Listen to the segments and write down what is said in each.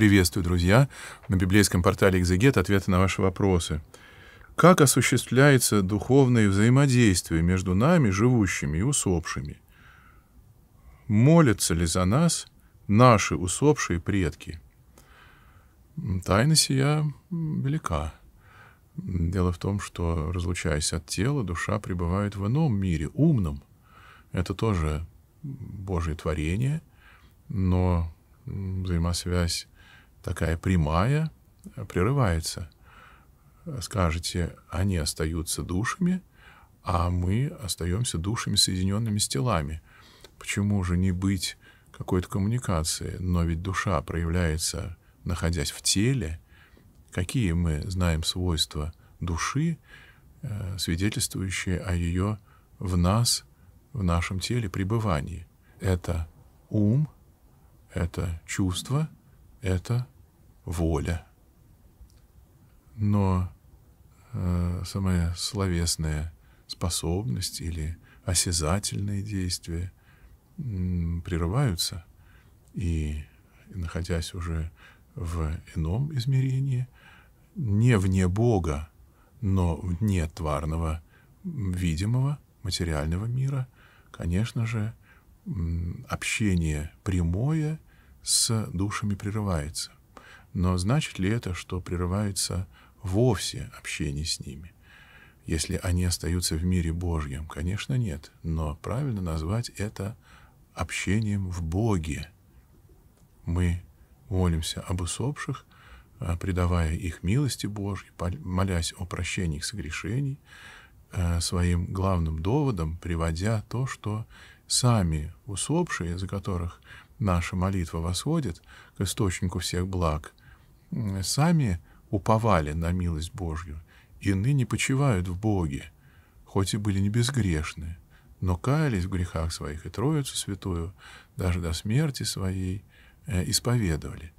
Приветствую, друзья! На библейском портале «Экзегет» ответы на ваши вопросы. Как осуществляется духовное взаимодействие между нами, живущими и усопшими? Молятся ли за нас наши усопшие предки? Тайна сия велика. Дело в том, что, разлучаясь от тела, душа пребывает в ином мире, умном. Это тоже Божие творение, но взаимосвязь такая прямая, э, прерывается. Скажете, они остаются душами, а мы остаемся душами, соединенными с телами. Почему же не быть какой-то коммуникации? Но ведь душа проявляется, находясь в теле. Какие мы знаем свойства души, э, свидетельствующие о ее в нас, в нашем теле пребывании? Это ум, это чувство — это воля. Но э, самое словесное способность или осязательные действия м, прерываются, и, находясь уже в ином измерении, не вне Бога, но вне тварного видимого материального мира, конечно же, общение прямое — с душами прерывается. Но значит ли это, что прерывается вовсе общение с ними? Если они остаются в мире Божьем, конечно, нет. Но правильно назвать это общением в Боге. Мы молимся об усопших, а, предавая их милости Божьей, молясь о прощении их согрешений, а, своим главным доводом приводя то, что сами усопшие, за которых наша молитва восходит к источнику всех благ, сами уповали на милость Божью и ныне почивают в Боге, хоть и были не безгрешны, но каялись в грехах своих и Троицу Святую даже до смерти своей э, исповедовали.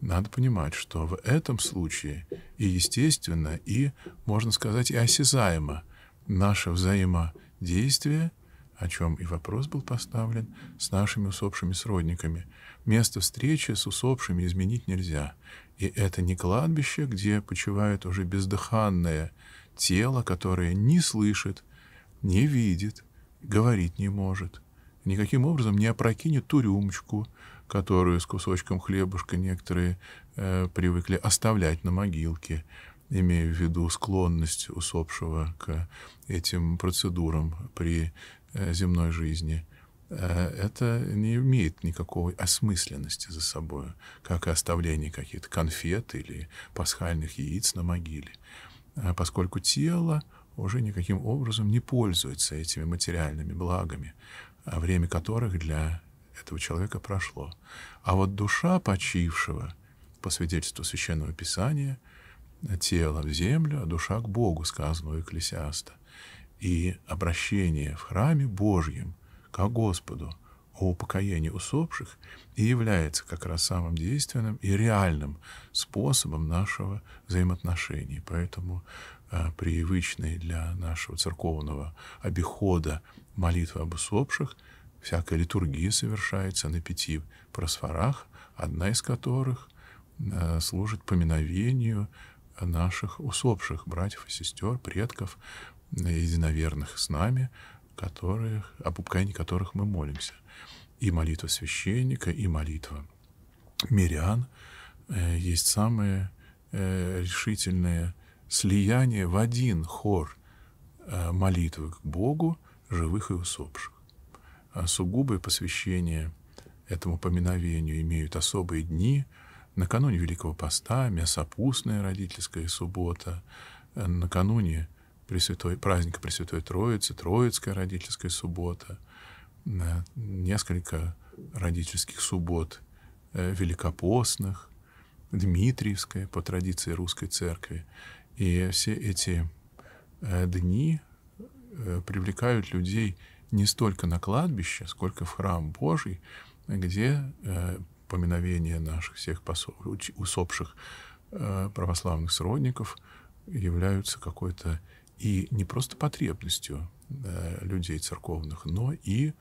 Надо понимать, что в этом случае и естественно, и, можно сказать, и осязаемо наше взаимодействие – о чем и вопрос был поставлен с нашими усопшими сродниками. Место встречи с усопшими изменить нельзя. И это не кладбище, где почивает уже бездыханное тело, которое не слышит, не видит, говорить не может. Никаким образом не опрокинет ту рюмочку, которую с кусочком хлебушка некоторые э, привыкли оставлять на могилке, имея в виду склонность усопшего к этим процедурам при Э, земной жизни, э, это не имеет никакой осмысленности за собой, как и оставление каких-то конфет или пасхальных яиц на могиле, э, поскольку тело уже никаким образом не пользуется этими материальными благами, время которых для этого человека прошло. А вот душа почившего, по свидетельству Священного Писания, тело в землю, а душа к Богу, сказано сказанного Экклесиаста и обращение в храме Божьем к Господу о упокоении усопших и является как раз самым действенным и реальным способом нашего взаимоотношений. Поэтому э, привычные для нашего церковного обихода молитвы об усопших, всякая литургия совершается на пяти просфорах, одна из которых э, служит поминовению наших усопших братьев и сестер, предков, единоверных с нами, которых, об упокоении которых мы молимся. И молитва священника, и молитва мирян э, есть самые э, решительные слияние в один хор э, молитвы к Богу живых и усопших. А сугубое посвящение этому поминовению имеют особые дни, накануне Великого Поста, мясопустная родительская суббота, накануне Пресвятой, праздника Пресвятой Троицы, Троицкая родительская суббота, несколько родительских суббот э, великопостных, Дмитриевская по традиции русской церкви. И все эти э, дни э, привлекают людей не столько на кладбище, сколько в храм Божий, где поминовение наших всех посол, усопших православных сродников являются какой-то и не просто потребностью э, людей церковных, но и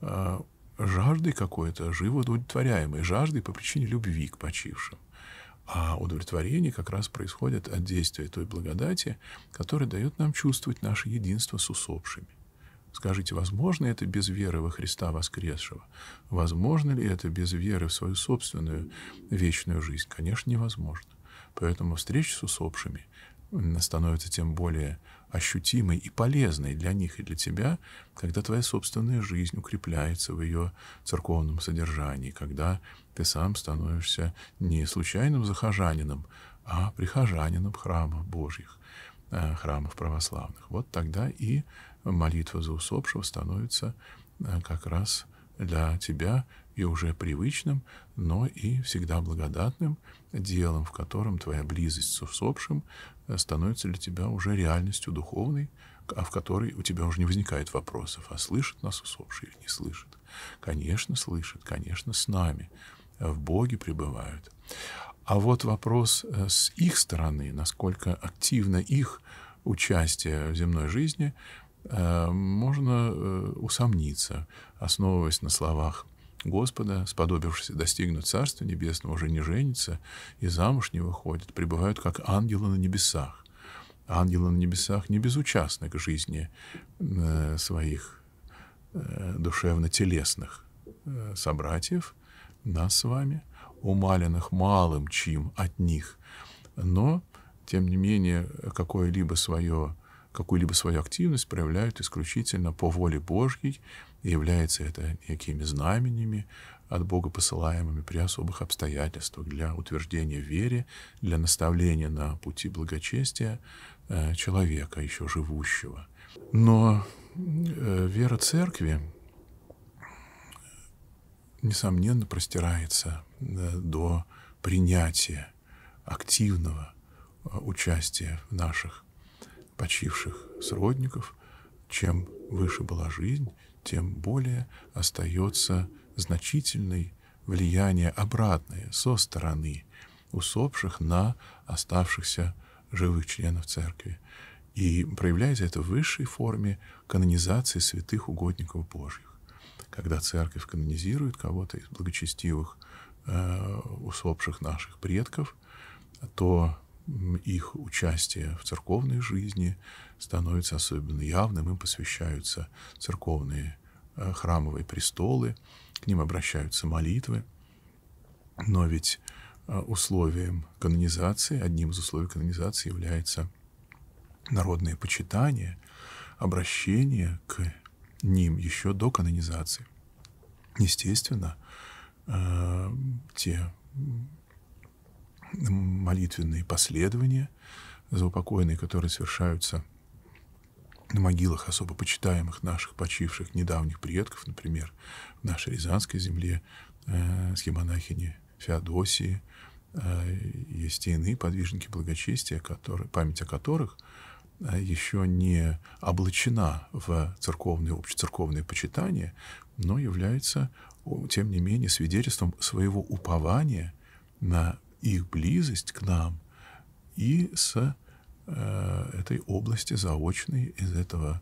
э, жаждой какой-то, живо удовлетворяемой, жаждой по причине любви к почившим. А удовлетворение как раз происходит от действия той благодати, которая дает нам чувствовать наше единство с усопшими. Скажите, возможно это без веры во Христа воскресшего? Возможно ли это без веры в свою собственную вечную жизнь? Конечно, невозможно. Поэтому встреча с усопшими – становится тем более ощутимой и полезной для них и для тебя, когда твоя собственная жизнь укрепляется в ее церковном содержании, когда ты сам становишься не случайным захожанином, а прихожанином храма Божьих, э, храмов православных. Вот тогда и молитва за усопшего становится э, как раз для тебя и уже привычным, но и всегда благодатным делом, в котором твоя близость с усопшим э, становится для тебя уже реальностью духовной, а в которой у тебя уже не возникает вопросов, а слышит нас усопший или не слышит. Конечно, слышит, конечно, с нами, в Боге пребывают. А вот вопрос э, с их стороны, насколько активно их участие в земной жизни, э, можно усомниться, основываясь на словах Господа, сподобившись достигнуть Царства Небесного, уже не женится и замуж не выходит, пребывают как ангелы на небесах. Ангелы на небесах не безучастны к жизни э, своих э, душевно-телесных э, собратьев, нас с вами, умаленных малым чим от них, но, тем не менее, какое-либо свое какую-либо свою активность проявляют исключительно по воле Божьей, и является это некими знаменями от Бога посылаемыми при особых обстоятельствах для утверждения веры, для наставления на пути благочестия э, человека, еще живущего. Но э, вера церкви, несомненно, простирается э, до принятия активного участия в наших почивших сродников, чем выше была жизнь, тем более остается значительное влияние обратное со стороны усопших на оставшихся живых членов церкви. И проявляется это в высшей форме канонизации святых угодников Божьих. Когда церковь канонизирует кого-то из благочестивых э, усопших наших предков, то их участие в церковной жизни становится особенно явным, им посвящаются церковные э, храмовые престолы, к ним обращаются молитвы. Но ведь э, условием канонизации, одним из условий канонизации является народное почитание, обращение к ним еще до канонизации. Естественно, э, те молитвенные последования за упокойные, которые совершаются на могилах особо почитаемых наших почивших недавних предков, например, в нашей Рязанской земле, э, схемонахини Феодосии, э, есть и иные подвижники благочестия, которые, память о которых э, еще не облачена в церковное, общецерковное почитание, но является, тем не менее, свидетельством своего упования на их близость к нам и с э, этой области заочной, из этого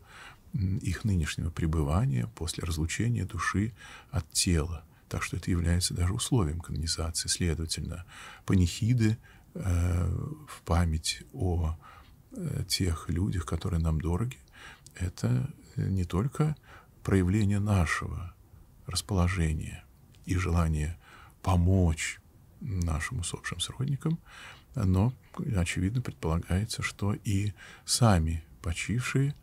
их нынешнего пребывания после разлучения души от тела. Так что это является даже условием канонизации. Следовательно, панихиды э, в память о э, тех людях, которые нам дороги, это не только проявление нашего расположения и желания помочь, нашим усопшим сродникам, но, очевидно, предполагается, что и сами почившие,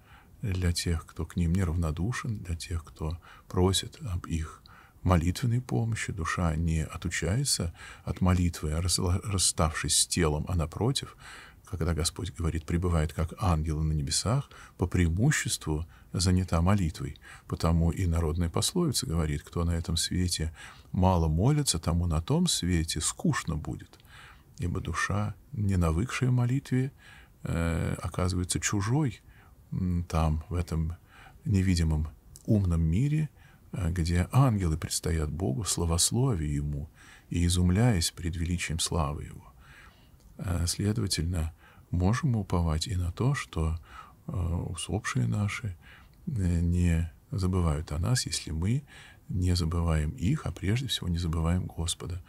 для тех, кто к ним неравнодушен, для тех, кто просит об их молитвенной помощи, душа не отучается от молитвы, а, расставшись с телом, а напротив, когда Господь говорит, пребывает как ангелы на небесах, по преимуществу занята молитвой. Потому и народная пословица говорит, кто на этом свете мало молится, тому на том свете скучно будет. Ибо душа, не навыкшая молитве, э, оказывается чужой там, в этом невидимом умном мире, э, где ангелы предстоят Богу, словословие Ему и изумляясь пред величием славы Его. Э, следовательно, можем уповать и на то, что э, усопшие наши э, не забывают о нас, если мы не забываем их, а прежде всего не забываем Господа.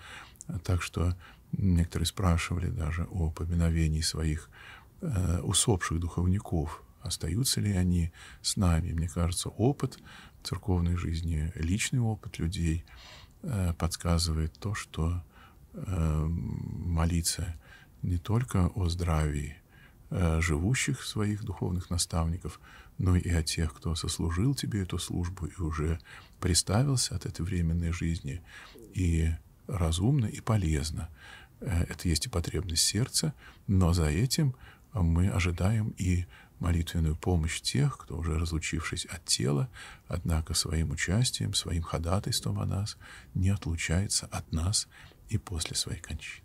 Так что некоторые спрашивали даже о поминовении своих э, усопших духовников, остаются ли они с нами. Мне кажется, опыт церковной жизни, личный опыт людей подсказывает то, что молиться не только о здравии э, живущих своих духовных наставников, но и о тех, кто сослужил тебе эту службу и уже приставился от этой временной жизни, и разумно, и полезно. Э, это есть и потребность сердца, но за этим мы ожидаем и молитвенную помощь тех, кто уже разлучившись от тела, однако своим участием, своим ходатайством о нас, не отлучается от нас и после своей кончины.